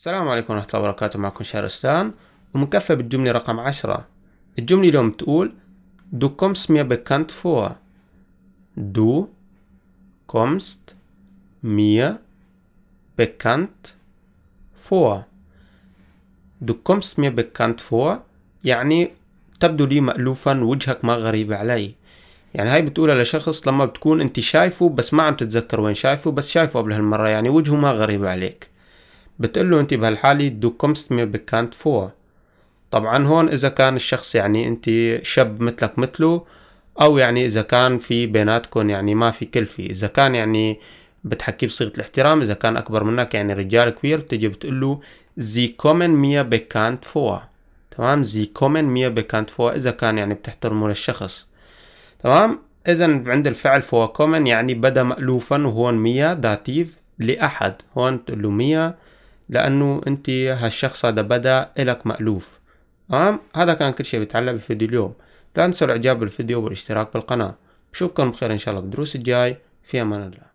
السلام عليكم ورحمة الله وبركاته معكم شهرستان ومكفى بالجملة رقم عشرة الجملة اليوم تقول دو كومست ميا بكانت فوا دو كومست ميا بكانت فوا دو كومست mir بكانت فوا يعني تبدو لي مألوفا وجهك ما غريب علي يعني هاي بتقولها لشخص لما بتكون انت شايفه بس ما عم تتذكر وين شايفه بس شايفه قبل هالمرة يعني وجهه ما غريب عليك بتقول له انت بهالحالة دو كومست مي بكانت فو طبعا هون اذا كان الشخص يعني انت شاب مثلك مثله او يعني اذا كان في بيناتكم يعني ما في كلفة اذا كان يعني بتحكي بصيغة الاحترام اذا كان اكبر منك يعني رجال كبير بتجي بتقول له زي كومن ميا بكانت فو تمام زي كومن ميا بكانت فو اذا كان يعني بتحترمه للشخص تمام اذا عند الفعل فو كومن يعني بدا مألوفا وهون ميا داتيف لأحد هون تقول له ميا لأنه أنت هالشخص هذا بدأ إلك مألوف تمام هذا كان كل شيء بتعلم بالفيديو اليوم لا تنسوا الإعجاب بالفيديو والاشتراك بالقناة بشوفكم بخير إن شاء الله بدروس الجاي في أمان الله